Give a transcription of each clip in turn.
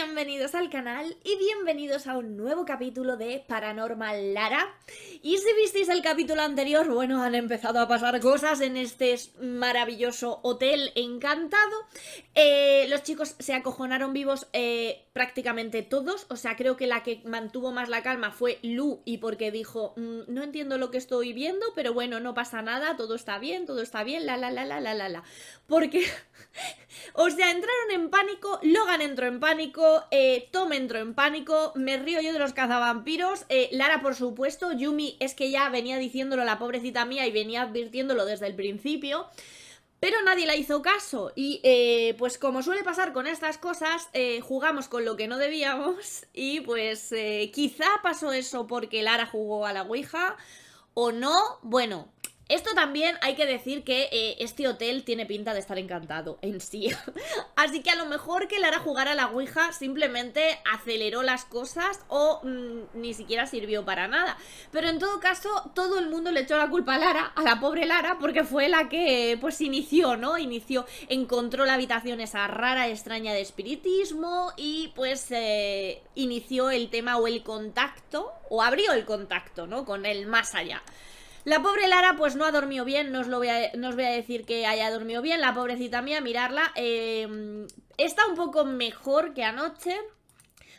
Bienvenidos al canal y bienvenidos a un nuevo capítulo de Paranormal Lara. Y si visteis el capítulo anterior, bueno, han empezado a pasar cosas en este maravilloso hotel encantado. Eh, los chicos se acojonaron vivos eh, prácticamente todos, o sea, creo que la que mantuvo más la calma fue Lu y porque dijo, mm, no entiendo lo que estoy viendo, pero bueno, no pasa nada, todo está bien, todo está bien, la, la, la, la, la, la, la. Porque, o sea, entraron en pánico, Logan entró en pánico. Eh, entró en pánico, me río yo de los cazavampiros, eh, Lara por supuesto, Yumi es que ya venía diciéndolo la pobrecita mía y venía advirtiéndolo desde el principio. Pero nadie la hizo caso y eh, pues como suele pasar con estas cosas, jugamos con lo que no debíamos y pues quizá pasó eso porque Lara jugó a la Ouija o no, bueno, esto también hay que decir que eh, este hotel tiene pinta de estar encantado en sí. Así que a lo mejor que Lara jugara a la Ouija simplemente aceleró las cosas o mm, ni siquiera sirvió para nada. Pero en todo caso, todo el mundo le echó la culpa a Lara, a la pobre Lara, porque fue la que pues inició, ¿no? Inició, encontró la habitación esa rara, extraña de espiritismo y pues eh, inició el tema o el contacto, o abrió el contacto, ¿no? Con el más allá. La pobre Lara pues no ha dormido bien, no os, lo voy a, a decir que haya dormido bien, la pobrecita mía, mirarla, em, está un poco mejor que anoche,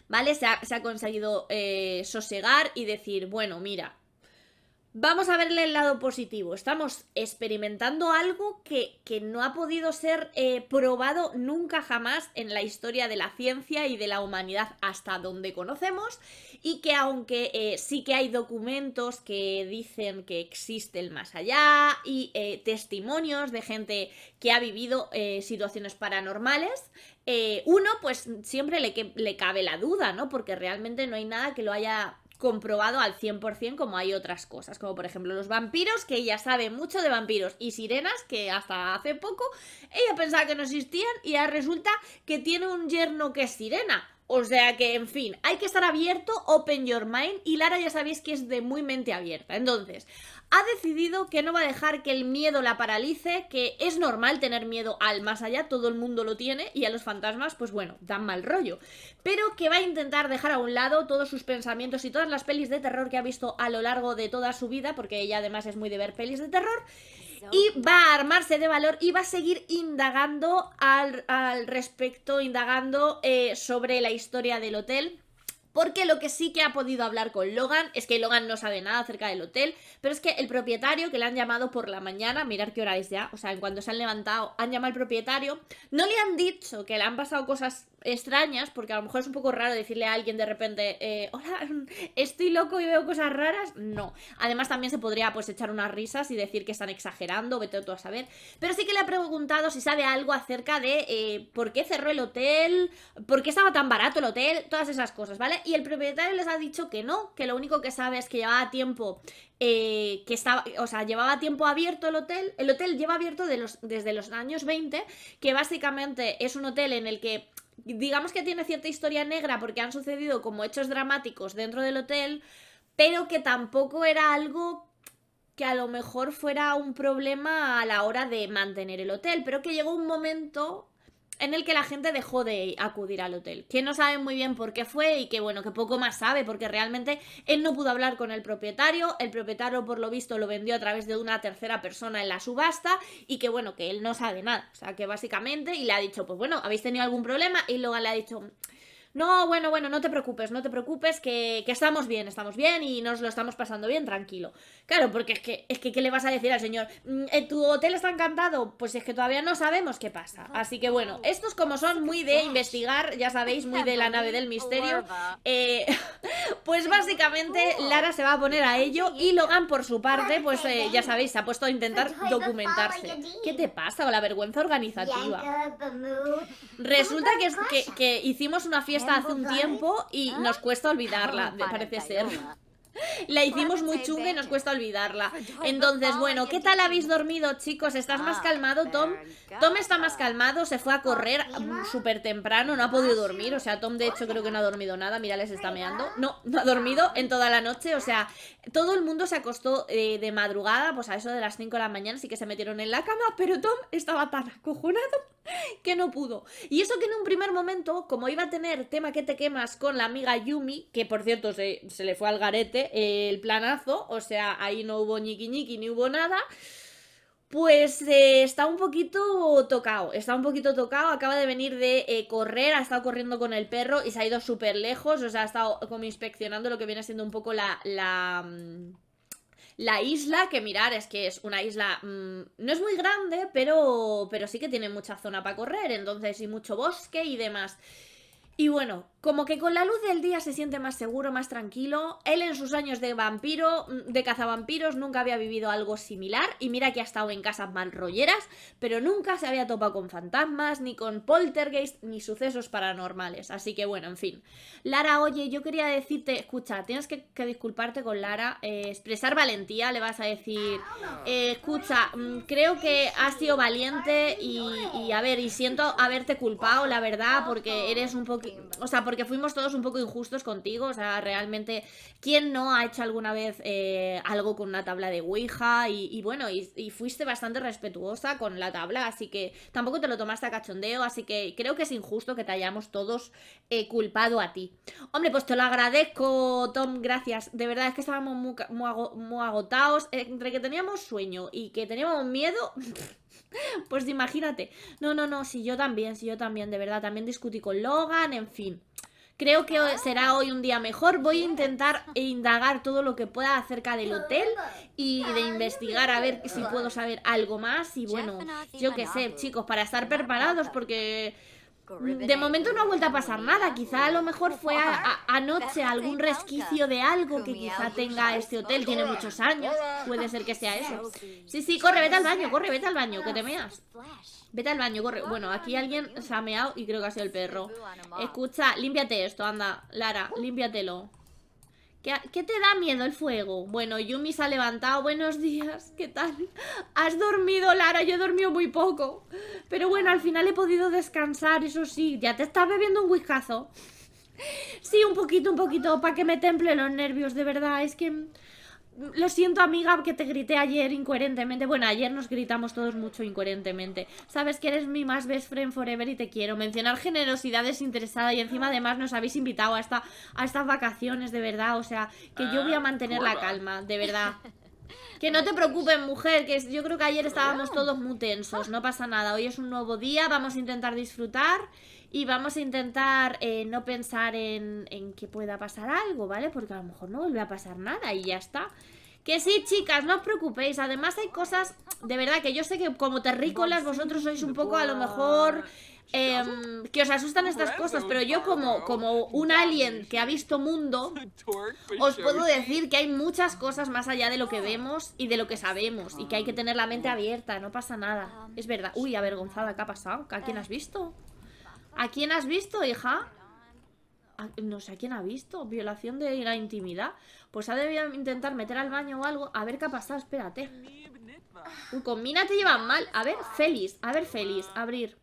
¿vale? Se ha, se ha conseguido eh, sosegar y decir, bueno, mira, vamos a verle el lado positivo. Estamos experimentando algo que, no ha podido ser eh, probado nunca jamás en la historia de la ciencia y de la humanidad hasta donde conocemos y que aunque eh, sí que hay documentos que dicen que existe el más allá y eh, testimonios de gente que ha vivido situaciones paranormales, uno pues siempre le, le cabe la duda, ¿no? Porque realmente no hay nada que lo haya comprobado al 100% como hay otras cosas, como por ejemplo los vampiros, que ella sabe mucho de vampiros, y sirenas, que hasta hace poco ella pensaba que no existían y ahora resulta que tiene un yerno que es sirena. O sea que, en fin, hay que estar abierto, open your mind, y Lara ya sabéis que es de muy mente abierta. Entonces, ha decidido que no va a dejar que el miedo la paralice, que es normal tener miedo al más allá, todo el mundo lo tiene, y a los fantasmas, pues bueno, dan mal rollo. Pero que va a intentar dejar a un lado todos sus pensamientos y todas las pelis de terror que ha visto a lo largo de toda su vida, porque ella además es muy de ver pelis de terror, y va a armarse de valor y va a seguir indagando al, respecto, indagando eh, sobre la historia del hotel. Porque lo que sí que ha podido hablar con Logan es que Logan no sabe nada acerca del hotel, pero es que el propietario que le han llamado por la mañana, mirar qué hora es ya, o sea, en cuanto se han levantado, han llamado al propietario, no le han dicho que le han pasado cosas extrañas, porque a lo mejor es un poco raro decirle a alguien de repente, eh, hola, estoy loco y veo cosas raras. No. Además, también se podría pues echar unas risas y decir que están exagerando, vete tú a saber. Pero sí que le ha preguntado si sabe algo acerca de eh, por qué cerró el hotel, por qué estaba tan barato el hotel, todas esas cosas, ¿vale? Y el propietario les ha dicho que no, que lo único que sabe es que llevaba tiempo eh, que estaba, o sea, llevaba tiempo abierto el hotel. El hotel lleva abierto los, desde los años 20, que básicamente es un hotel en el que digamos que tiene cierta historia negra porque han sucedido como hechos dramáticos dentro del hotel, pero que tampoco era algo que a lo mejor fuera un problema a la hora de mantener el hotel, pero que llegó un momento en el que la gente dejó de acudir al hotel, que no sabe muy bien por qué fue y que bueno, que poco más sabe, porque realmente él no pudo hablar con el propietario, el propietario por lo visto lo vendió a través de una tercera persona en la subasta y que bueno, que él no sabe nada, o sea que básicamente y le ha dicho, pues bueno, ¿habéis tenido algún problema? Y luego le ha dicho no, bueno, bueno, no te preocupes, no te preocupes, que, estamos bien, estamos bien y nos lo estamos pasando bien, tranquilo. Claro, porque es que, ¿qué le vas a decir al señor? Mm, eh, ¿Tu hotel está encantado? Pues es que todavía no sabemos qué pasa. Así que bueno, estos como son muy de investigar, ya sabéis, muy de la nave del misterio, eh, pues básicamente Lara se va a poner a ello y Logan por su parte, pues eh, ya sabéis, se ha puesto a intentar pues documentarse. ¿Qué te pasa con la vergüenza organizativa? Resulta que, que hicimos una fiesta está hace un ¿eh? tiempo y nos ah. cuesta olvidarla, me parece ser. La hicimos pues muy chunga y nos cuesta olvidarla. Entonces, bueno, ¿qué tal habéis dormido, chicos? ¿Estás más ah, calmado, Tom? Tom está más calmado, se fue a correr mm, súper temprano, no ha ah, podido dormir. O sea, Tom, de hecho, creo que no ha dormido nada. Mira, les está meando. No, no ha dormido en toda la noche. O sea, todo el mundo se acostó eh, de madrugada, pues a eso de las 5 de la mañana, así que se metieron en la cama. Pero Tom estaba tan acojonado que no pudo. Y eso que en un primer momento, como iba a tener tema que te quemas con la amiga Yumi, que por cierto se le fue al garete eh, el planazo, o sea, ahí no hubo ñiqui ni hubo nada. Pues eh, está un poquito tocado, está un poquito tocado, acaba de venir de eh, correr, ha estado corriendo con el perro y se ha ido súper lejos, o sea, ha estado como inspeccionando lo que viene siendo un poco la... la mm, isla, que mirar, es que es una isla. Mm, no es muy grande, pero, pero sí que tiene mucha zona para correr, entonces, y mucho bosque y demás. Y bueno, como que con la luz del día se siente más seguro, más tranquilo. Él en sus años de vampiro, mm, de cazavampiros, nunca había vivido algo similar. Y mira que ha estado en casas mal rolleras, pero nunca se había topado con fantasmas, ni con poltergeist, ni sucesos paranormales. Así que bueno, en fin. Lara, oye, yo quería decirte, escucha, tienes que, disculparte con Lara, eh, expresar valentía, le vas a decir, eh, escucha, mm, creo que has sido valiente y, y a ver, y siento haberte culpado, la verdad, porque eres un poquito o sea, porque fuimos todos un poco injustos contigo, o sea, realmente, ¿quién no ha hecho alguna vez eh, algo con una tabla de Ouija? Y, bueno, y, fuiste bastante respetuosa con la tabla, así que tampoco te lo tomaste a cachondeo, así que creo que es injusto que te hayamos todos eh, culpado a ti. Hombre, pues te lo agradezco, Tom, gracias. De verdad es que estábamos muy agotados, entre que teníamos sueño y que teníamos miedo... pues imagínate. No, no, no, si yo también, si yo también, de verdad. También discutí con Logan, en fin. Creo que será ah. hoy un día mejor. Voy a intentar e indagar todo lo que pueda acerca del hotel y de investigar a ver si puedo saber algo más. Y bueno, yo qué sé, chicos, para estar preparados, porque Mm, de momento no ha vuelto a pasar nada, quizá a lo mejor fue anoche algún resquicio de algo que quizá tenga este hotel, tiene muchos años, puede ser que sea eso. Sí, sí, corre, vete al baño, corre, vete al baño, que te meas. Vete al baño, corre. Bueno, aquí alguien se ha meado y creo que ha sido el perro. Escucha, límpiate esto, anda, Lara, límpiatelo. ¿Qué, te da miedo el fuego? Bueno, Yumi se ha levantado. Buenos días, ¿qué tal? ¿Has dormido, Lara? Yo he dormido muy poco. Pero bueno, al final he podido descansar, eso sí. Ya te estás bebiendo un whiskazo. Sí, un poquito, un poquito, para que me temple los nervios, de verdad. Es que lo siento, amiga, que te grité ayer incoherentemente. Bueno, ayer nos gritamos todos mucho incoherentemente. Sabes que eres mi más best friend forever y te quiero. Mencionar generosidad desinteresada. y encima además nos habéis invitado a, a estas vacaciones, de verdad. O sea, que yo voy a ah, mantener la calma, de verdad. Que no te preocupes, mujer, que yo creo que ayer estábamos todos muy tensos, no pasa nada. Hoy es un nuevo día, vamos a intentar disfrutar y vamos a intentar eh, no pensar en, que pueda pasar algo, ¿vale? Porque a lo mejor no vuelve a pasar nada y ya está. Que sí, chicas, no os preocupéis. Además hay cosas, de verdad, que yo sé que como terrícolas vosotros sois un poco a lo mejor... Em, que os asustan estas cosas, pero yo como, como un alien que ha visto mundo, os puedo decir que hay muchas cosas más allá de lo que vemos y de lo que sabemos, y que hay que tener la mente ah. abierta, no pasa nada. Ah. Es verdad. Uy, avergonzada, ¿qué ha pasado? ¿A quién has visto? ¿A quién has visto, hija? no sé a quién ha visto, violación de la intimidad. Pues ha debido intentar meter al baño o algo. A ver qué ha pasado, espérate. Uy, ah. con te llevan mal. A ver, Félix, a ver, Félix, abrir.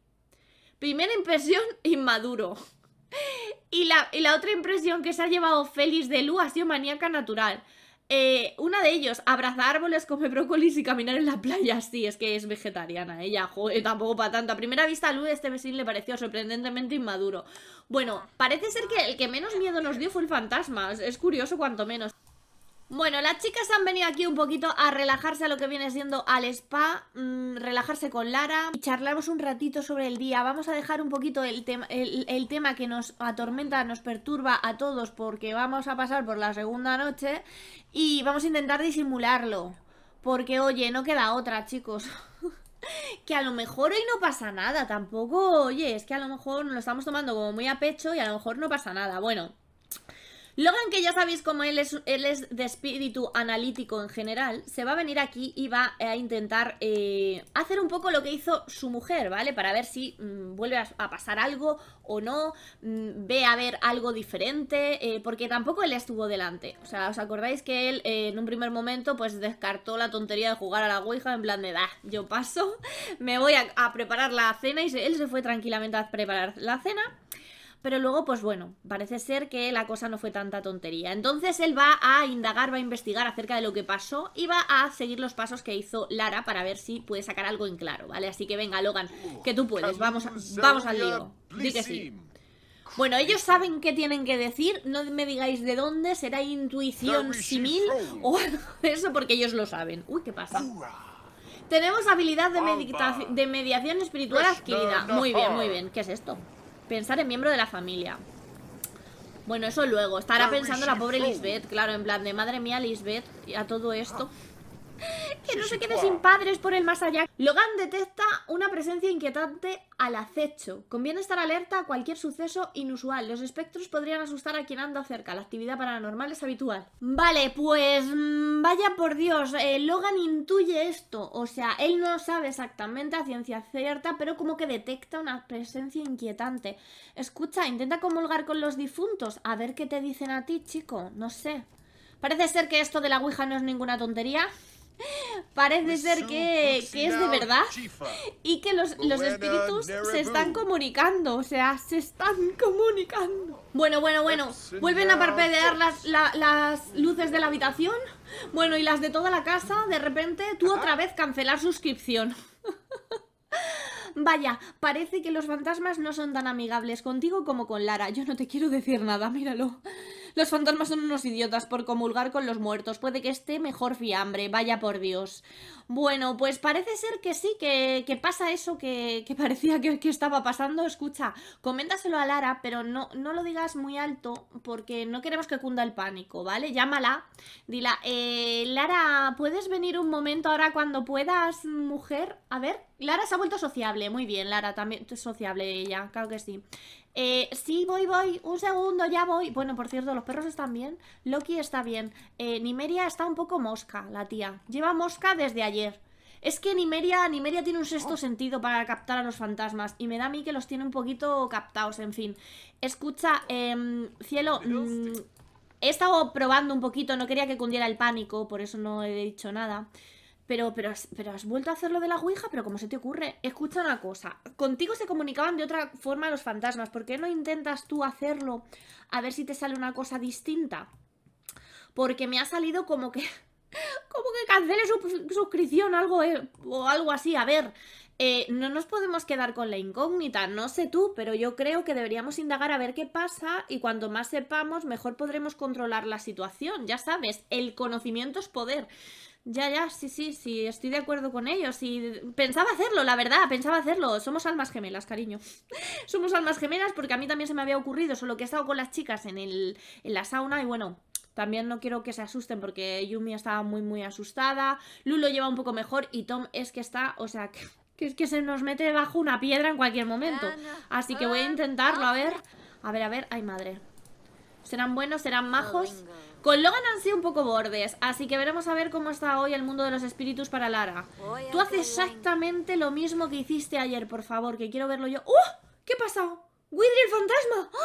Primera impresión, inmaduro. Y la, y la otra impresión que se ha llevado Félix de Lu ha sido maníaca natural. Eh, una de ellos, abrazar árboles, come brócolis y caminar en la playa. Sí, es que es vegetariana. Ella, joder, tampoco para tanto. A primera vista, a Lu, este vecino le pareció sorprendentemente inmaduro. Bueno, ah. parece ser que el que menos miedo nos dio fue el fantasma. Es curioso, cuanto menos. Bueno, las chicas han venido aquí un poquito a relajarse a lo que viene siendo al spa, mm, relajarse con Lara y charlamos un ratito sobre el día. Vamos a dejar un poquito el, el, tema que nos atormenta, nos perturba a todos porque vamos a pasar por la segunda noche y vamos a intentar disimularlo. Porque, oye, no queda otra, chicos. que a lo mejor hoy no pasa nada tampoco. Oye, es que a lo mejor lo estamos tomando como muy a pecho y a lo mejor no pasa nada. Bueno. Logan, que ya sabéis cómo él es, él es de espíritu analítico en general, se va a venir aquí y va a intentar eh, hacer un poco lo que hizo su mujer, ¿vale? Para ver si mm, vuelve a, pasar algo o no, mm, ve a ver algo diferente, eh, porque tampoco él estuvo delante. O sea, ¿os acordáis que él eh, en un primer momento pues descartó la tontería de jugar a la Ouija en plan de, da, yo paso, me voy a, preparar la cena y él se fue tranquilamente a preparar la cena pero luego, pues bueno, parece ser que la cosa no fue tanta tontería. Entonces él va a indagar, va a investigar acerca de lo que pasó y va a seguir los pasos que hizo Lara para ver si puede sacar algo en claro, ¿vale? Así que venga, Logan, que tú puedes, vamos, vamos al lío. Di que sí. Bueno, ellos saben qué tienen que decir, no me digáis de dónde, será intuición simil o algo de eso, porque ellos lo saben. Uy, ¿qué pasa? Tenemos habilidad de, de mediación espiritual adquirida. Muy bien, muy bien. ¿Qué es esto? Pensar en miembro de la familia. Bueno, eso luego. Estará ah, pues pensando la pobre Lisbeth, claro, en plan de madre mía, Lisbeth, Y a todo esto. Ah. que no se quede sin padres por el más allá. Logan detecta una presencia inquietante al acecho. Conviene estar alerta a cualquier suceso inusual. Los espectros podrían asustar a quien anda cerca. La actividad paranormal es habitual. Vale, pues mm, vaya por Dios. Eh, Logan intuye esto. O sea, él no sabe exactamente a ciencia cierta, pero como que detecta una presencia inquietante. Escucha, intenta comulgar con los difuntos. A ver qué te dicen a ti, chico. No sé. Parece ser que esto de la Ouija no es ninguna tontería. Parece ser que, es de verdad y que los, espíritus se están comunicando, o sea, se están comunicando. Bueno, bueno, bueno, vuelven a parpadear las, las luces de la habitación, bueno, y las de toda la casa, de repente tú otra vez cancelar suscripción. Vaya, parece que los fantasmas no son tan amigables contigo como con Lara. Yo no te quiero decir nada, míralo. Los fantasmas son unos idiotas por comulgar con los muertos. Puede que esté mejor fiambre, vaya por Dios. Bueno, pues parece ser que sí, que, pasa eso que, que parecía que, estaba pasando. Escucha, coméntaselo a Lara, pero no, no lo digas muy alto porque no queremos que cunda el pánico, ¿vale? Llámala, dila, eh, Lara, ¿puedes venir un momento ahora cuando puedas, mujer? A ver, Lara se ha vuelto sociable, muy bien, Lara, también es sociable ella, claro que sí. Eh, sí, voy, voy, un segundo, ya voy. Bueno, por cierto, los perros están bien. Loki está bien. Eh, Nimeria está un poco mosca, la tía. Lleva mosca desde ayer. Es que Nimeria, Nimeria tiene un sexto oh. sentido para captar a los fantasmas. Y me da a mí que los tiene un poquito captados, en fin. Escucha, eh, cielo. Mm, he estado probando un poquito, no quería que cundiera el pánico, por eso no he dicho nada. Pero, pero, has, vuelto a hacer lo de la Ouija, pero ¿cómo se te ocurre? Escucha una cosa, contigo se comunicaban de otra forma los fantasmas, ¿por qué no intentas tú hacerlo a ver si te sale una cosa distinta? Porque me ha salido como que... como que cancele su suscripción algo, eh, o algo así, a ver, eh, no nos podemos quedar con la incógnita, no sé tú, pero yo creo que deberíamos indagar a ver qué pasa y cuanto más sepamos, mejor podremos controlar la situación. Ya sabes, el conocimiento es poder. Ya, ya, sí, sí, sí, estoy de acuerdo con ellos. Y pensaba hacerlo, la verdad, pensaba hacerlo. Somos almas gemelas, cariño. Somos almas gemelas porque a mí también se me había ocurrido, solo que he estado con las chicas en, la sauna y bueno, también no quiero que se asusten porque Yumi estaba muy, muy asustada. lo lleva un poco mejor y Tom es que está, o sea, que que es que se nos mete debajo una piedra en cualquier momento. Ah, así que voy a ah, intentarlo, a ah, ver. A ver, a ver, ay madre. Serán buenos, serán majos. Con Logan han sido un poco bordes, así que veremos a ver cómo está hoy el mundo de los espíritus para Lara. Tú haces exactamente lo mismo que hiciste ayer, por favor, que quiero verlo yo. ¡Oh! ¿Qué ha pasado? ¡Widry el fantasma!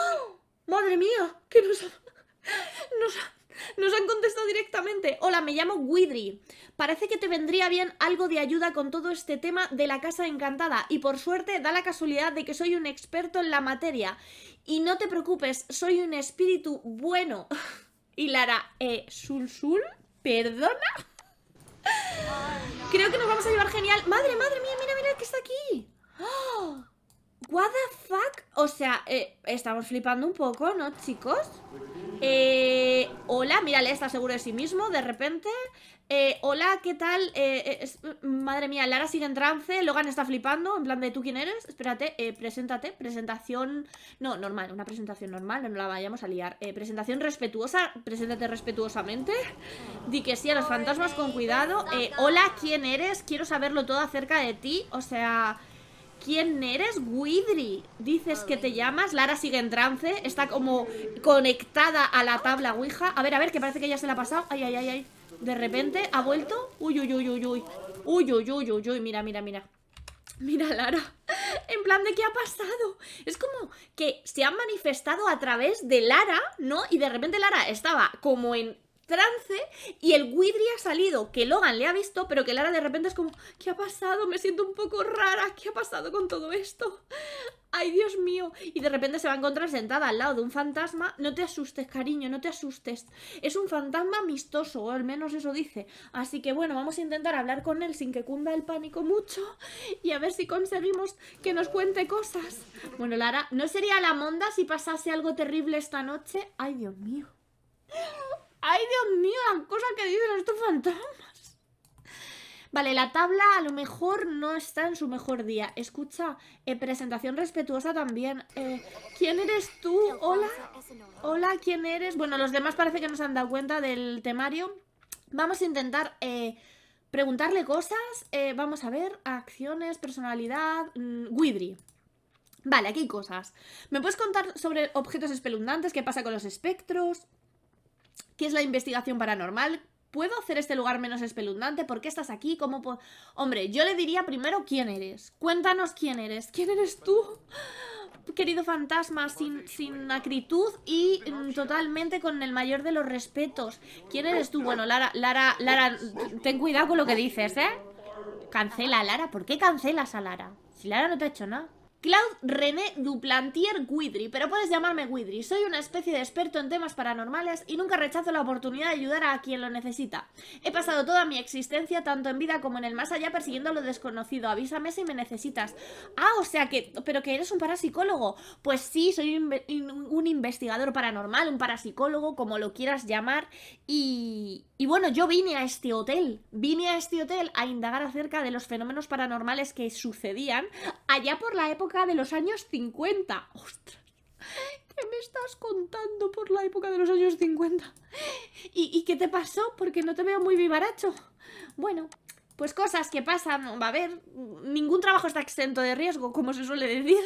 ¡Madre mía! Que nos ha... nos ha... Nos han contestado directamente. Hola, me llamo Widri. Parece que te vendría bien algo de ayuda con todo este tema de la casa encantada. Y por suerte da la casualidad de que soy un experto en la materia. Y no te preocupes, soy un espíritu bueno. y Lara, eh, Sul Sul, perdona. Creo que nos vamos a llevar genial. Madre, madre mía, mira, mira que está aquí. ¡Ah! What the fuck? O sea, eh, estamos flipando un poco, ¿no, chicos? Eh, hola, le está seguro de sí mismo de repente. Eh, hola, ¿qué tal? Eh, eh madre mía, Lara sigue en trance, Logan está flipando, en plan de tú quién eres, espérate, eh, preséntate, presentación... No, normal, una presentación normal, no la vayamos a liar. Eh, presentación respetuosa, preséntate respetuosamente. Di que sí a los fantasmas con cuidado. hola, ¿quién eres? Quiero saberlo todo acerca de ti, o sea... ¿Quién eres? Widri. Dices que te llamas. Lara sigue en trance. Está como conectada a la tabla Ouija. A ver, a ver, que parece que ya se la ha pasado. Ay, ay, ay, ay. De repente ha vuelto. Uy, uy, uy, uy, uy. Uy, uy, uy, uy, uy. Mira, mira, mira. Mira, Lara. En plan de qué ha pasado. Es como que se han manifestado a través de Lara, ¿no? Y de repente Lara estaba como en trance y el Widry ha salido, que Logan le ha visto, pero que Lara de repente es como, ¿qué ha pasado? Me siento un poco rara, ¿qué ha pasado con todo esto? ¡Ay, Dios mío! Y de repente se va a encontrar sentada al lado de un fantasma. No te asustes, cariño, no te asustes. Es un fantasma amistoso, o al menos eso dice. Así que bueno, vamos a intentar hablar con él sin que cunda el pánico mucho y a ver si conseguimos que nos cuente cosas. Bueno, Lara, ¿no sería la monda si pasase algo terrible esta noche? ¡Ay, Dios mío! ¡Ay, Dios mío! Las cosas que dicen estos fantasmas. Vale, la tabla a lo mejor no está en su mejor día. Escucha, eh, presentación respetuosa también. Eh, ¿Quién eres tú? Hola. Hola, ¿quién eres? Bueno, los demás parece que no se han dado cuenta del temario. Vamos a intentar eh, preguntarle cosas. vamos a ver, acciones, personalidad. Mmm, Vale, aquí hay cosas. ¿Me puedes contar sobre objetos espelundantes? ¿Qué pasa con los espectros? ¿Qué es la investigación paranormal? ¿Puedo hacer este lugar menos espeluznante? ¿Por qué estás aquí? ¿Cómo Hombre, yo le diría primero quién eres. Cuéntanos quién eres. ¿Quién eres tú? Querido fantasma, sin, sin acritud y mm, totalmente con el mayor de los respetos. ¿Quién eres tú? Bueno, Lara, Lara, Lara, ten cuidado con lo que dices, ¿eh? Cancela a Lara. ¿Por qué cancelas a Lara? Si Lara no te ha hecho nada. Claude René Duplantier Guidry, pero puedes llamarme Guidry. Soy una especie de experto en temas paranormales y nunca rechazo la oportunidad de ayudar a quien lo necesita. He pasado toda mi existencia, tanto en vida como en el más allá, persiguiendo lo desconocido. Avísame si me necesitas. Ah, o sea que. Pero que eres un parapsicólogo. Pues sí, soy un, investigador paranormal, un parapsicólogo, como lo quieras llamar. Y bueno, yo vine a este hotel. Vine a este hotel a indagar acerca de los fenómenos paranormales que sucedían allá por la época de los años 50. ¡Ostras! ¿Qué me estás contando por la época de los años 50? ¿Y, ¿Y, qué te pasó? Porque no te veo muy vivaracho. Bueno, pues cosas que pasan. Va a haber, ningún trabajo está exento de riesgo, como se suele decir.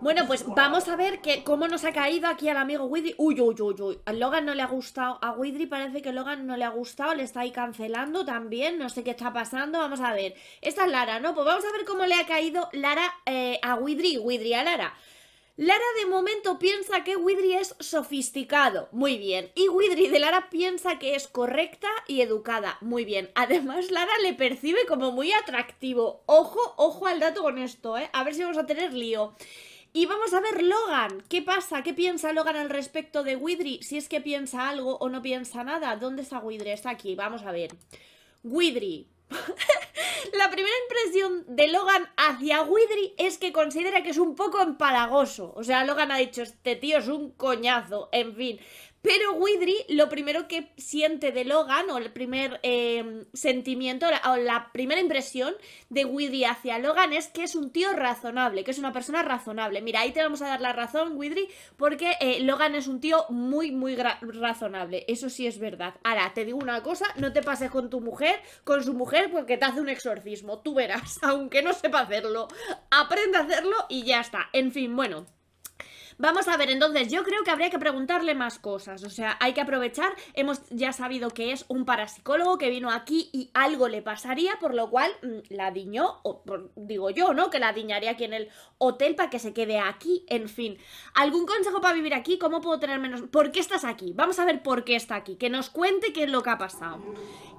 Bueno, pues vamos a ver que, cómo nos ha caído aquí al amigo Widri. Uy, uy, uy, uy. A Logan no le ha gustado. A Widri parece que Logan no le ha gustado. Le está ahí cancelando también. No sé qué está pasando. Vamos a ver. Esta es Lara, ¿no? Pues vamos a ver cómo le ha caído Lara eh, a Widri. Widri a Lara. Lara de momento piensa que Widri es sofisticado, muy bien. Y Widri de Lara piensa que es correcta y educada, muy bien. Además, Lara le percibe como muy atractivo. Ojo, ojo al dato con esto, ¿eh? A ver si vamos a tener lío. Y vamos a ver Logan. ¿Qué pasa? ¿Qué piensa Logan al respecto de Widri Si es que piensa algo o no piensa nada. ¿Dónde está Widri Está aquí. Vamos a ver. Widry. la primera impresión de Logan hacia Widry es que considera que es un poco empalagoso. O sea, Logan ha dicho, este tío es un coñazo. En fin, pero Widri, lo primero que siente de Logan, o el primer eh, sentimiento, o la primera impresión de Widri hacia Logan es que es un tío razonable, que es una persona razonable. Mira, ahí te vamos a dar la razón, Widri, porque eh, Logan es un tío muy, muy razonable. Eso sí es verdad. Ahora, te digo una cosa, no te pases con tu mujer, con su mujer, porque te hace un exorcismo. Tú verás, aunque no sepa hacerlo. Aprende a hacerlo y ya está. En fin, bueno. Vamos a ver, entonces, yo creo que habría que preguntarle más cosas. O sea, hay que aprovechar. Hemos ya sabido que es un parapsicólogo que vino aquí y algo le pasaría, por lo cual mm, la diñó, o digo yo, ¿no? Que la diñaría aquí en el hotel para que se quede aquí, en fin. ¿Algún consejo para vivir aquí? ¿Cómo puedo tener menos? ¿Por qué estás aquí? Vamos a ver por qué está aquí. Que nos cuente qué es lo que ha pasado.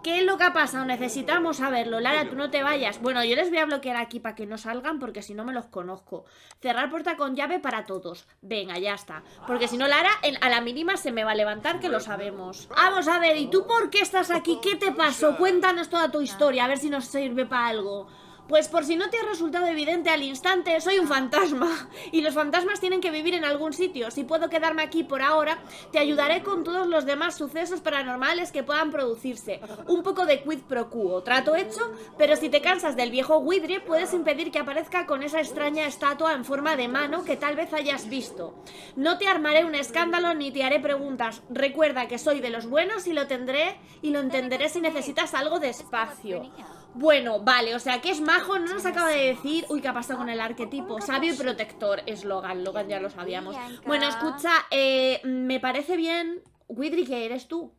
¿Qué es lo que ha pasado? Necesitamos saberlo. Lara, tú no te vayas. Bueno, yo les voy a bloquear aquí para que no salgan porque si no me los conozco. Cerrar puerta con llave para todos. Venga, ya está. Porque si no, Lara, a la mínima se me va a levantar, que lo sabemos. Vamos a ver, ¿y tú por qué estás aquí? ¿Qué te pasó? Cuéntanos toda tu historia, a ver si nos sirve para algo. Pues por si no te ha resultado evidente al instante, soy un fantasma y los fantasmas tienen que vivir en algún sitio. Si puedo quedarme aquí por ahora, te ayudaré con todos los demás sucesos paranormales que puedan producirse. Un poco de quid pro quo, trato hecho, pero si te cansas del viejo widre, puedes impedir que aparezca con esa extraña estatua en forma de mano que tal vez hayas visto. No te armaré un escándalo ni te haré preguntas. Recuerda que soy de los buenos y lo tendré y lo entenderé si necesitas algo de espacio. Bueno, vale, o sea que es majo, no nos acaba de decir Uy, ¿qué ha pasado con el arquetipo? Sabio y protector eslogan, Logan, Logan ya lo sabíamos Bueno, escucha, eh, me parece bien Widri, que eres tú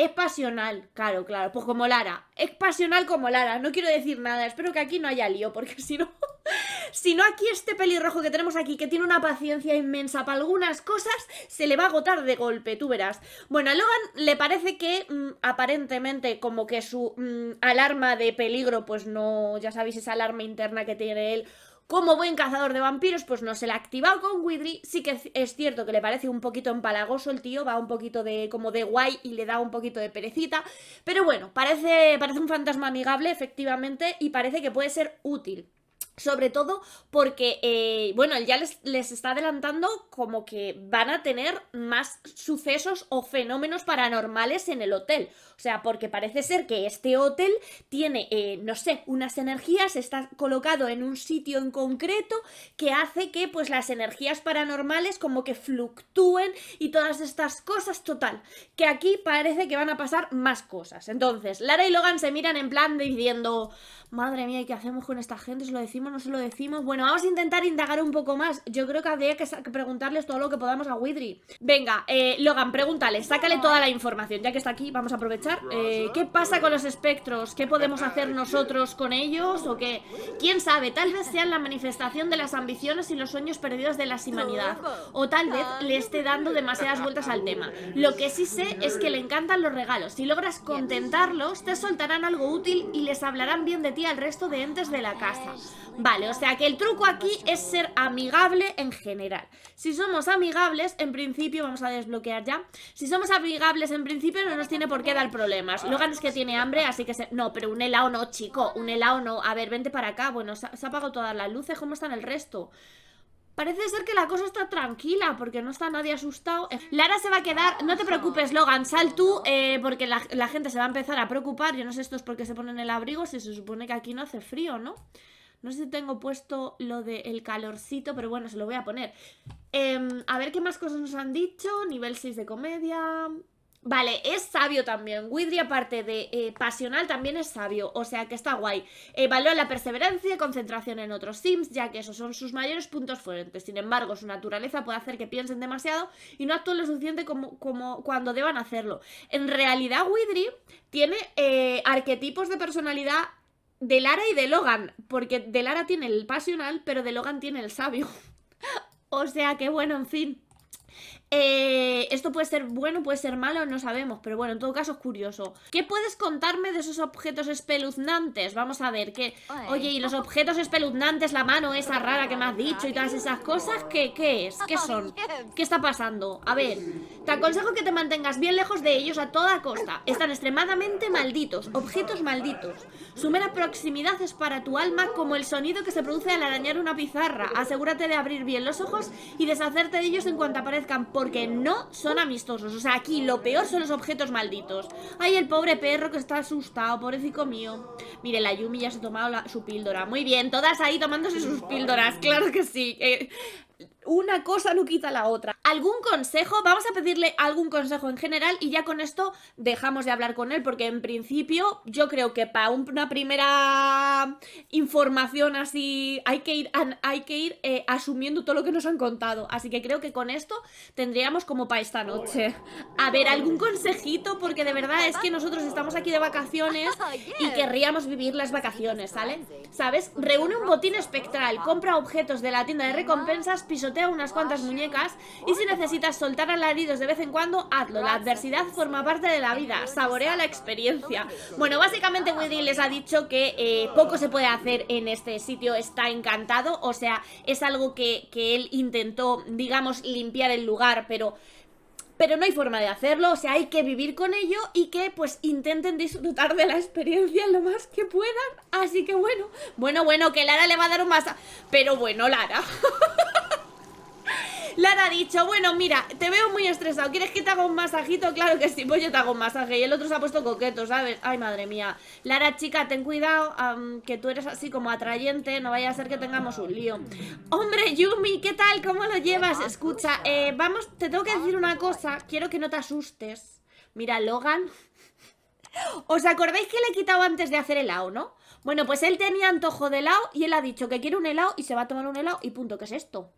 es pasional, claro, claro. Pues como Lara. Es pasional como Lara. No quiero decir nada. Espero que aquí no haya lío, porque si no. si no, aquí este pelirrojo que tenemos aquí, que tiene una paciencia inmensa para algunas cosas, se le va a agotar de golpe, tú verás. Bueno, a Logan le parece que mm, aparentemente, como que su mm, alarma de peligro, pues no. Ya sabéis, esa alarma interna que tiene él como buen cazador de vampiros, pues no se le ha activado con Widry. Sí que es cierto que le parece un poquito empalagoso el tío, va un poquito de como de guay y le da un poquito de perecita. Pero bueno, parece, parece un fantasma amigable, efectivamente, y parece que puede ser útil. Sobre todo porque, eh, bueno, ya les, les, está adelantando como que van a tener más sucesos o fenómenos paranormales en el hotel. O sea, porque parece ser que este hotel tiene, eh, no sé, unas energías, está colocado en un sitio en concreto que hace que pues las energías paranormales como que fluctúen y todas estas cosas, total. Que aquí parece que van a pasar más cosas. Entonces, Lara y Logan se miran en plan diciendo... Madre mía, ¿y qué hacemos con esta gente? ¿Se lo decimos? ¿No se lo decimos? Bueno, vamos a intentar indagar un poco más. Yo creo que habría que preguntarles todo lo que podamos a Widry. Venga, eh, Logan, pregúntale, sácale toda la información. Ya que está aquí, vamos a aprovechar. Eh, ¿Qué pasa con los espectros? ¿Qué podemos hacer nosotros con ellos? ¿O qué? ¿Quién sabe? Tal vez sean la manifestación de las ambiciones y los sueños perdidos de la humanidad. O tal vez le esté dando demasiadas vueltas al tema. Lo que sí sé es que le encantan los regalos. Si logras contentarlos, te soltarán algo útil y les hablarán bien de ti al resto de entes de la casa. Vale, o sea que el truco aquí es ser amigable en general. Si somos amigables, en principio, vamos a desbloquear ya. Si somos amigables, en principio no nos tiene por qué dar problemas. Logan es que tiene hambre, así que No, pero un helado no, chico, un helado no. A ver, vente para acá. Bueno, se, ha apagado todas las luces, ¿cómo están el resto? Parece ser que la cosa está tranquila porque no está nadie asustado. Eh, Lara se va a quedar. No te preocupes, Logan. Sal tú eh, porque la, gente se va a empezar a preocupar. Yo no sé esto es porque se ponen el abrigo si se supone que aquí no hace frío, ¿no? No sé si tengo puesto lo del el calorcito, pero bueno, se lo voy a poner. Em, a ver qué más cosas nos han dicho. Nivel 6 de comedia. Vale, es sabio también. Widry, aparte de eh, pasional, también es sabio, o sea que está guay. Evalúa la perseverancia y concentración en otros sims, ya que esos son sus mayores puntos fuertes. Sin embargo, su naturaleza puede hacer que piensen demasiado y no actúen lo suficiente como, como cuando deban hacerlo. En realidad, Widry tiene eh, arquetipos de personalidad de Lara y de Logan, porque de Lara tiene el pasional, pero de Logan tiene el sabio. o sea que bueno, en fin. Eh, esto puede ser bueno, puede ser malo, no sabemos, pero bueno, en todo caso es curioso. ¿Qué puedes contarme de esos objetos espeluznantes? Vamos a ver, ¿qué? Oye, y los objetos espeluznantes, la mano esa rara que me has dicho y todas esas cosas, ¿qué, qué es? ¿Qué son? ¿Qué está pasando? A ver, te aconsejo que te mantengas bien lejos de ellos a toda costa. Están extremadamente malditos, objetos malditos. Su mera proximidad es para tu alma como el sonido que se produce al arañar una pizarra. Asegúrate de abrir bien los ojos y deshacerte de ellos en cuanto aparezcan porque no son amistosos. O sea, aquí lo peor son los objetos malditos. Ay, el pobre perro que está asustado, Pobrecico mío. Mire, la Yumi ya se ha tomado su píldora. Muy bien, todas ahí tomándose sus píldoras, claro que sí. Eh, una cosa no quita la otra. ¿Algún consejo? Vamos a pedirle algún consejo en general y ya con esto dejamos de hablar con él porque en principio yo creo que para una primera información así hay que ir, hay que ir eh, asumiendo todo lo que nos han contado. Así que creo que con esto tendríamos como para esta noche. A ver, algún consejito porque de verdad es que nosotros estamos aquí de vacaciones y querríamos vivir las vacaciones, ¿sale? ¿Sabes? Reúne un botín espectral, compra objetos de la tienda de recompensas, pisote unas cuantas muñecas y si necesitas soltar alaridos de vez en cuando, hazlo. La adversidad forma parte de la vida, saborea la experiencia. Bueno, básicamente Woody les ha dicho que eh, poco se puede hacer en este sitio, está encantado, o sea, es algo que, él intentó, digamos, limpiar el lugar, pero pero no hay forma de hacerlo, o sea, hay que vivir con ello y que pues intenten disfrutar de la experiencia lo más que puedan. Así que bueno, bueno, bueno, que Lara le va a dar un masa, pero bueno, Lara. Lara ha dicho, bueno, mira, te veo muy estresado. ¿Quieres que te haga un masajito? Claro que sí, pues yo te hago un masaje. Y el otro se ha puesto coqueto, ¿sabes? Ay, madre mía. Lara, chica, ten cuidado, que tú eres así como atrayente. No vaya a ser que tengamos un lío. Hombre, Yumi, ¿qué tal? ¿Cómo lo llevas? Escucha, eh, vamos, te tengo que decir una cosa. Quiero que no te asustes. Mira, Logan... ¿Os acordáis que le he quitado antes de hacer helado, no? Bueno, pues él tenía antojo de helado y él ha dicho que quiere un helado y se va a tomar un helado y punto, ¿qué es esto?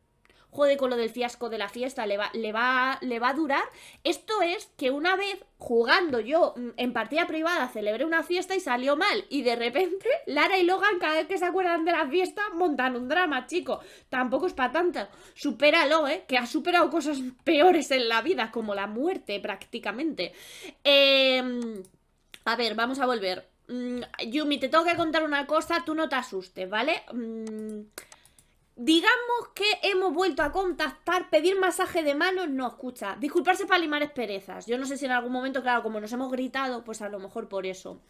jode con lo del fiasco de la fiesta, le va, le va, a durar. Esto es que una vez jugando yo mm, en partida privada celebré una fiesta y salió mal. Y de repente Lara y Logan cada vez que se acuerdan de la fiesta montan un drama, chico. Tampoco es para tanto. Supéralo, ¿eh? Que ha superado cosas peores en la vida, como la muerte prácticamente. Em, a ver, vamos a volver. Mm, Yumi, te tengo que contar una cosa, tú no te asustes, ¿vale? Mm, Digamos que hemos vuelto a contactar, pedir masaje de manos, no escucha. Disculparse para limar esperezas. Yo no sé si en algún momento, claro, como nos hemos gritado, pues a lo mejor por eso.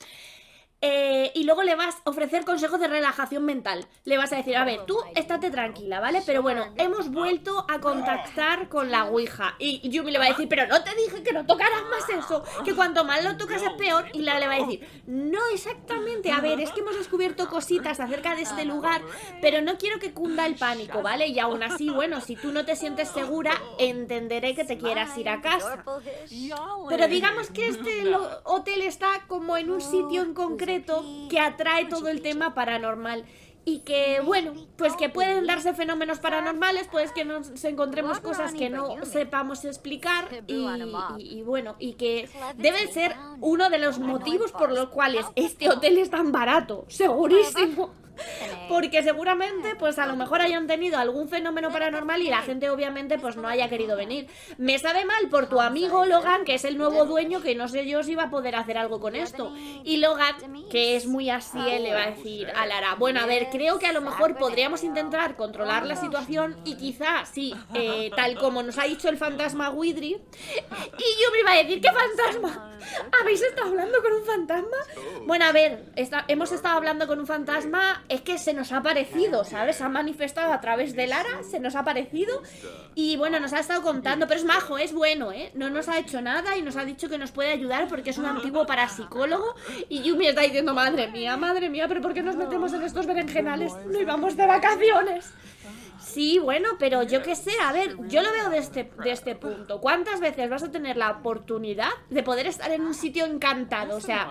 Eh, y luego le vas a ofrecer consejos de relajación mental. Le vas a decir, a ver, tú estate tranquila, ¿vale? Pero bueno, hemos vuelto a contactar con la Ouija. Y Yumi le va a decir, pero no te dije que no tocaras más eso, que cuanto más lo tocas es peor. Y la le va a decir, no exactamente, a ver, es que hemos descubierto cositas acerca de este lugar, pero no quiero que cunda el pánico, ¿vale? Y aún así, bueno, si tú no te sientes segura, entenderé que te quieras ir a casa. Pero digamos que este hotel está como en un sitio en concreto que atrae todo el tema paranormal y que bueno, pues que pueden darse fenómenos paranormales, pues que nos encontremos cosas que no sepamos explicar y, bueno, y que debe ser uno de los motivos por los cuales este hotel es tan barato, segurísimo. Porque seguramente, pues a lo mejor hayan tenido algún fenómeno paranormal y la gente obviamente pues no haya querido venir. Me sabe mal por tu amigo Logan, que es el nuevo dueño, que no sé yo si va a poder hacer algo con esto. Y Logan, que es muy así, le va a decir a Lara, bueno, a ver, creo que a lo mejor podríamos intentar controlar la situación y quizás sí, eh, tal como nos ha dicho el fantasma Widry. Y yo me iba a decir, ¿qué fantasma? ¿Habéis estado hablando con un fantasma? Bueno, a ver, hemos estado hablando con un fantasma, es que se nos ha aparecido, ¿sabes? Se ha manifestado a través de Lara, se nos ha parecido y bueno, nos ha estado contando, pero es majo, es bueno, ¿eh? No nos ha hecho nada y nos ha dicho que nos puede ayudar porque es un antiguo parapsicólogo y Yumi está diciendo, madre mía, madre mía, pero ¿por qué nos metemos en estos berenjenes? no íbamos de vacaciones. Sí, bueno, pero yo qué sé, a ver, yo lo veo este, de este punto. ¿Cuántas veces vas a tener la oportunidad de poder estar en un sitio encantado? O sea,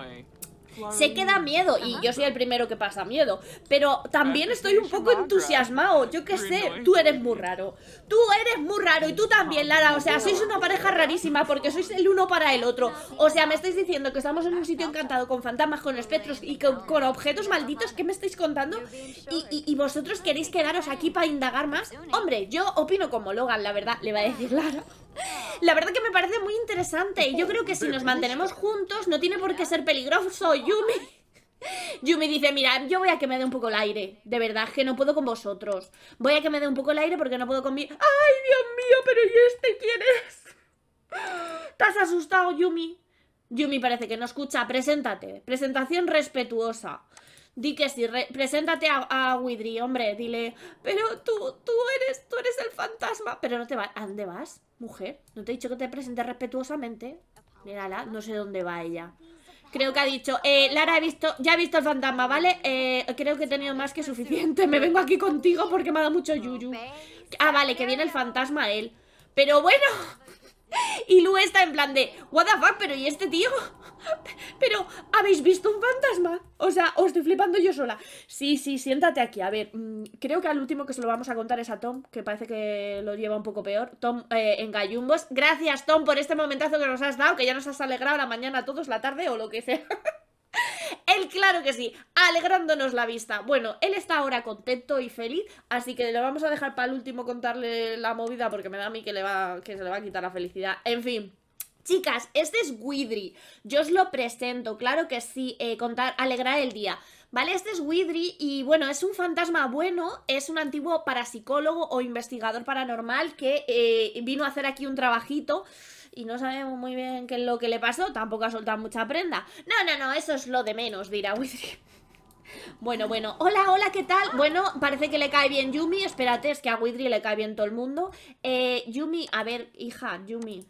Sé que da miedo y yo soy el primero que pasa miedo, pero también estoy un poco entusiasmado. Yo qué sé, eh. tú eres muy raro. Tú eres muy raro y tú también, Lara. O sea, sois una pareja rarísima porque sois el uno para el otro. O sea, me estáis diciendo que estamos en un sitio encantado con fantasmas, con espectros y con, objetos malditos. ¿Qué me estáis contando? Y, y, vosotros queréis quedaros aquí para indagar más. Hombre, yo opino como Logan, la verdad, le va a decir Lara. La verdad que me parece muy interesante y yo creo que si nos mantenemos juntos no tiene por qué ser peligroso, Yumi. Yumi dice, mira, yo voy a que me dé un poco el aire. De verdad, que no puedo con vosotros. Voy a que me dé un poco el aire porque no puedo con ¡Ay, Dios mío! ¿Pero y este quién es? ¿Te has asustado, Yumi? Yumi parece que no escucha. Preséntate. Presentación respetuosa. Di que sí, preséntate a, a Widri, hombre, dile, pero tú, tú eres, tú eres el fantasma, pero no te vas, ¿a dónde vas? Mujer, ¿no te he dicho que te presentes respetuosamente? Mírala, no sé dónde va ella. Creo que ha dicho, eh, Lara, he visto, ya he visto el fantasma, ¿vale? Eh, creo que he tenido más que suficiente. Me vengo aquí contigo porque me ha dado mucho yuyu. Ah, vale, que viene el fantasma él. Pero bueno, y Lu está en plan de, what the fuck, pero ¿y este tío? Pero, ¿habéis visto un fantasma? O sea, os estoy flipando yo sola. Sí, sí, siéntate aquí. A ver, mm, creo que al último que se lo vamos a contar es a Tom, que parece que lo lleva un poco peor. Tom eh, en gallumbos. Gracias, Tom, por este momentazo que nos has dado, que ya nos has alegrado la mañana a todos, la tarde o lo que sea. Él claro que sí, alegrándonos la vista. Bueno, él está ahora contento y feliz, así que lo vamos a dejar para el último contarle la movida porque me da a mí que, le va, que se le va a quitar la felicidad. En fin. Chicas, este es Widri. Yo os lo presento, claro que sí, eh, contar, alegrar el día. ¿Vale? Este es Widri y bueno, es un fantasma bueno, es un antiguo parapsicólogo o investigador paranormal que eh, vino a hacer aquí un trabajito y no sabemos muy bien qué es lo que le pasó, tampoco ha soltado mucha prenda. No, no, no, eso es lo de menos, dirá Widry. Bueno, bueno, hola, hola, ¿qué tal? Bueno, parece que le cae bien Yumi, espérate, es que a Widry le cae bien todo el mundo. Eh, Yumi, a ver, hija, Yumi,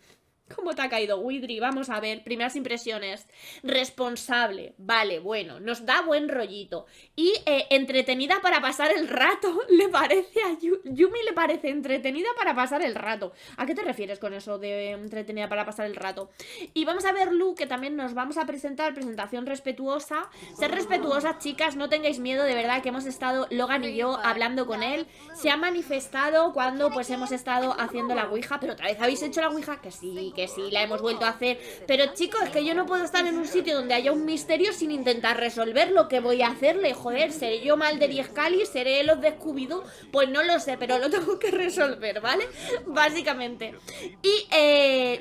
¿Cómo te ha caído Widri? Vamos a ver, primeras impresiones. Responsable, vale, bueno, nos da buen rollito. Y eh, entretenida para pasar el rato, le parece a Yumi, le parece entretenida para pasar el rato. ¿A qué te refieres con eso de eh, entretenida para pasar el rato? Y vamos a ver Lu, que también nos vamos a presentar, presentación respetuosa. Ser respetuosas, chicas, no tengáis miedo, de verdad, que hemos estado, Logan y yo, hablando con él. Se ha manifestado cuando pues hemos estado haciendo la Ouija, pero otra vez habéis hecho la Ouija, que sí, que si la hemos vuelto a hacer. Pero chicos, es que yo no puedo estar en un sitio donde haya un misterio sin intentar resolver lo que voy a hacerle. Joder, seré yo mal de 10 cali, seré los descubido, pues no lo sé, pero lo tengo que resolver, ¿vale? Básicamente. Y eh,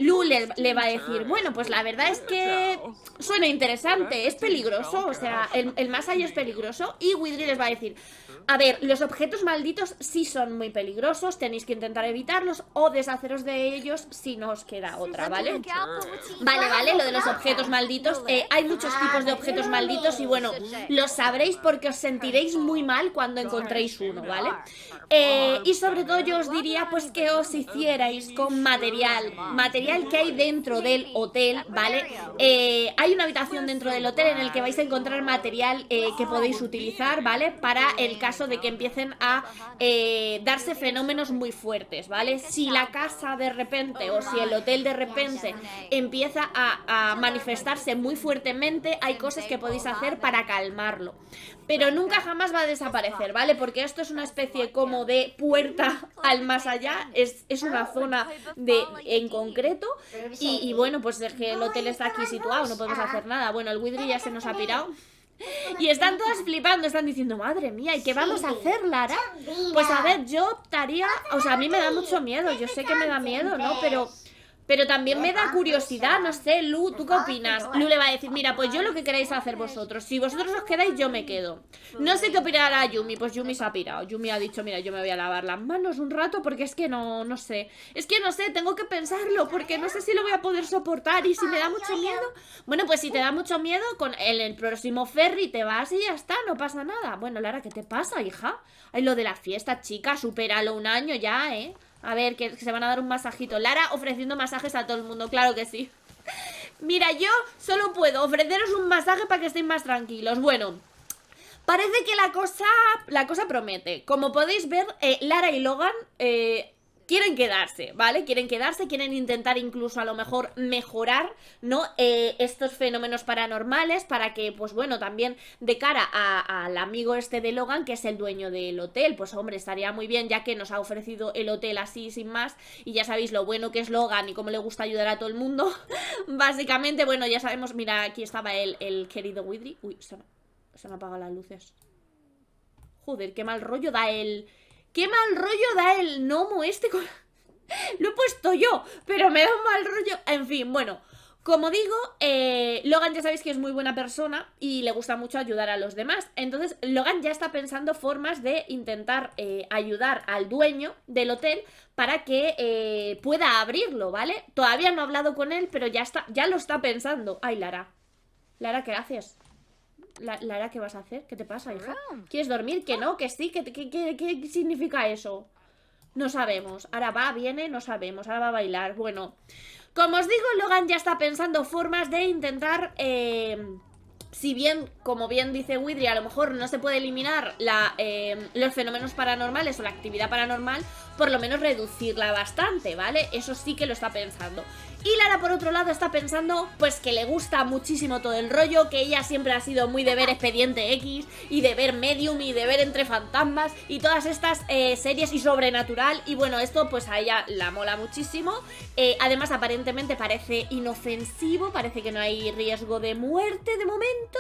le, va a decir, bueno, pues la verdad es que suena interesante, es peligroso, o sea, el, el más allá es peligroso. Y Widry les va a decir, a ver, los objetos malditos sí son muy peligrosos, tenéis que intentar evitarlos o deshaceros de ellos si no os queda otra, ¿vale? Vale, vale, lo de los objetos malditos. Eh, hay muchos ah, tipos de objetos malditos y bueno, lo sabréis porque os sentiréis muy mal cuando encontréis uno, ¿vale? Eh, y sobre todo yo os diría pues que os hicierais con material material que hay dentro del hotel, ¿vale? Eh, hay una habitación dentro del hotel en el que vais a encontrar material eh, que podéis utilizar, ¿vale? Para el caso de que empiecen a eh, darse fenómenos muy fuertes, ¿vale? Si la casa de repente o si el hotel de repente empieza a manifestarse muy fuertemente, hay cosas que podéis hacer para calmarlo. Pero nunca jamás va a desaparecer, ¿vale? Porque esto es una especie como de puerta al más allá, es, una zona de en concreto y, bueno, pues es que el hotel está aquí situado, no podemos hacer nada. Bueno, el Widry ya se nos ha pirado. Y están todas flipando, están diciendo, madre mía, ¿y qué vamos a hacer, Lara? Pues a ver, yo optaría, o sea, a mí me da mucho miedo, yo sé que me da miedo, ¿no? Pero pero también me da curiosidad, no sé, Lu, ¿tú qué opinas? Lu le va a decir, mira, pues yo lo que queréis hacer vosotros. Si vosotros os quedáis, yo me quedo. No sé qué opinará Yumi, pues Yumi se ha pirado. Yumi ha dicho, mira, yo me voy a lavar las manos un rato porque es que no, no sé. Es que no sé, tengo que pensarlo porque no sé si lo voy a poder soportar y si me da mucho miedo. Bueno, pues si te da mucho miedo, con el, próximo ferry te vas y ya está, no pasa nada. Bueno, Lara, ¿qué te pasa, hija? Hay lo de la fiesta, chica, supéralo un año ya, ¿eh? A ver, que, se van a dar un masajito. Lara ofreciendo masajes a todo el mundo, claro que sí. Mira, yo solo puedo ofreceros un masaje para que estéis más tranquilos. Bueno, parece que la cosa, la cosa promete. Como podéis ver, eh, Lara y Logan eh, quieren quedarse, ¿vale? Quieren quedarse, quieren intentar incluso a lo mejor mejorar, ¿no? Eh, estos fenómenos paranormales para que, pues bueno, también de cara al amigo este de Logan, que es el dueño del hotel, pues hombre, estaría muy bien ya que nos ha ofrecido el hotel así sin más y ya sabéis lo bueno que es Logan y cómo le gusta ayudar a todo el mundo. Básicamente, bueno, ya sabemos, mira, aquí estaba el, querido Widry. Uy, se me, se han apagado las luces. Joder, qué mal rollo da el, qué mal rollo da el gnomo este con... Lo he puesto yo, pero me da un mal rollo. En fin, bueno, como digo, eh, Logan ya sabéis que es muy buena persona y le gusta mucho ayudar a los demás. Entonces, Logan ya está pensando formas de intentar eh, ayudar al dueño del hotel para que eh, pueda abrirlo, ¿vale? Todavía no ha hablado con él, pero ya, está, ya lo está pensando. Ay, Lara. Lara, ¿qué haces? la, Lara, ¿qué vas a hacer? ¿Qué te pasa, hija? ¿Quieres dormir? Que no, que sí, que, qué significa eso? No sabemos. Ahora va, viene, no sabemos. Ahora va a bailar. Bueno, como os digo, Logan ya está pensando formas de intentar... Eh, si bien, como bien dice Widry, a lo mejor no se puede eliminar la, eh, los fenómenos paranormales o la actividad paranormal, por lo menos reducirla bastante, ¿vale? Eso sí que lo está pensando. Y Lara, por otro lado, está pensando pues que le gusta muchísimo todo el rollo, que ella siempre ha sido muy de ver Expediente X y de ver Medium y de ver Entre Fantasmas y todas estas eh, series y Sobrenatural. Y bueno, esto pues a ella la mola muchísimo. Eh, además, aparentemente parece inofensivo, parece que no hay riesgo de muerte de momento.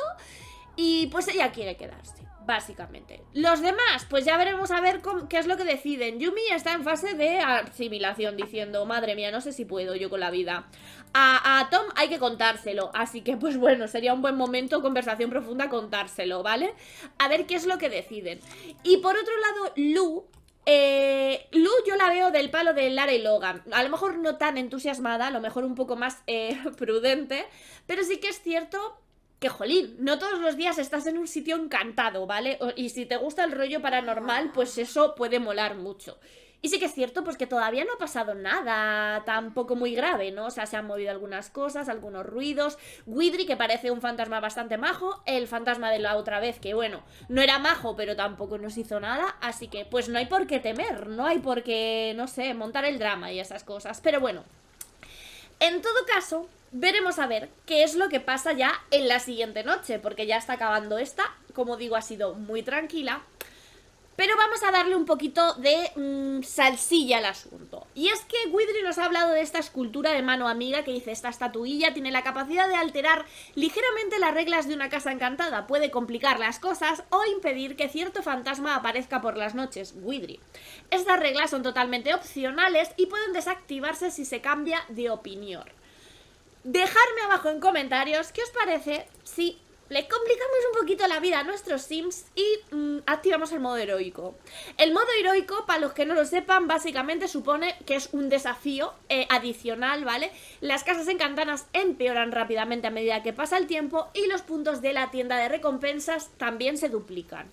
Y pues ella quiere quedarse básicamente. Los demás, pues ya veremos a ver qué es lo que deciden. Yumi está en fase de asimilación, diciendo, madre mía, no sé si puedo yo con la vida. A, Tom hay que contárselo, así que pues bueno, sería un buen momento, conversación profunda, contárselo, ¿vale? A ver qué es lo que deciden. Y por otro lado, Lu... Eh, Lu yo la veo del palo de Lara y Logan, a lo mejor no tan entusiasmada, a lo mejor un poco más eh, prudente, pero sí que es cierto que jolín, no todos los días estás en un sitio encantado, ¿vale? Y si te gusta el rollo paranormal, pues eso puede molar mucho. Y sí que es cierto, pues que todavía no ha pasado nada tampoco muy grave, ¿no? O sea, se han movido algunas cosas, algunos ruidos. Widry, que parece un fantasma bastante majo. El fantasma de la otra vez, que bueno, no era majo, pero tampoco nos hizo nada. Así que, pues no hay por qué temer, no hay por qué, no sé, montar el drama y esas cosas. Pero bueno. En todo caso, Veremos a ver qué es lo que pasa ya en la siguiente noche, porque ya está acabando esta, como digo, ha sido muy tranquila. Pero vamos a darle un poquito de mm, salsilla al asunto. Y es que Widry nos ha hablado de esta escultura de mano amiga que dice esta estatuilla tiene la capacidad de alterar ligeramente las reglas de una casa encantada, puede complicar las cosas o impedir que cierto fantasma aparezca por las noches, Widri. Estas reglas son totalmente opcionales y pueden desactivarse si se cambia de opinión. Dejadme abajo en comentarios qué os parece si le complicamos un poquito la vida a nuestros sims y mm, activamos el modo heroico. El modo heroico, para los que no lo sepan, básicamente supone que es un desafío eh, adicional, ¿vale? Las casas encantadas empeoran rápidamente a medida que pasa el tiempo y los puntos de la tienda de recompensas también se duplican.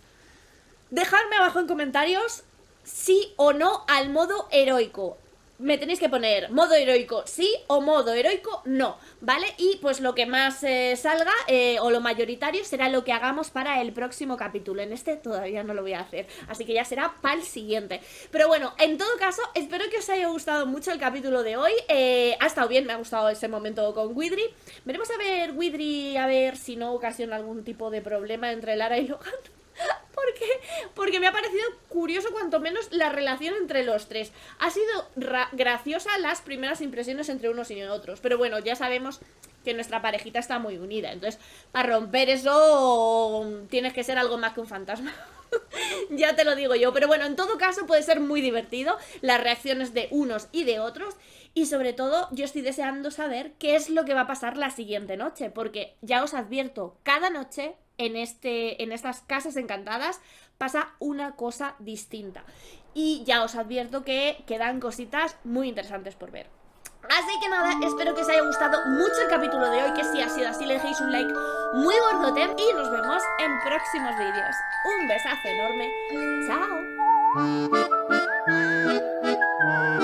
Dejadme abajo en comentarios sí o no al modo heroico me tenéis que poner modo heroico sí o modo heroico no, ¿vale? Y pues lo que más eh, salga eh, o lo mayoritario será lo que hagamos para el próximo capítulo. En este todavía no lo voy a hacer, así que ya será para el siguiente. Pero bueno, en todo caso, espero que os haya gustado mucho el capítulo de hoy. Eh, ha estado bien, me ha gustado ese momento con Widri Veremos a ver, Widri a ver si no ocasiona algún tipo de problema entre Lara y Logan. porque, porque me ha parecido curioso cuanto menos la relación entre los tres. Ha sido graciosa las primeras impresiones entre unos y otros, pero bueno, ya sabemos que nuestra parejita está muy unida, entonces para romper eso tienes que ser algo más que un fantasma. ya te lo digo yo, pero bueno, en todo caso puede ser muy divertido las reacciones de unos y de otros y sobre todo yo estoy deseando saber qué es lo que va a pasar la siguiente noche, porque ya os advierto, cada noche en, este, en estas casas encantadas pasa una cosa distinta. Y ya os advierto que quedan cositas muy interesantes por ver. Así que nada, espero que os haya gustado mucho el capítulo de hoy, que si ha sido así le dejéis un like muy gordote y nos vemos en próximos vídeos. Un besazo enorme, chao.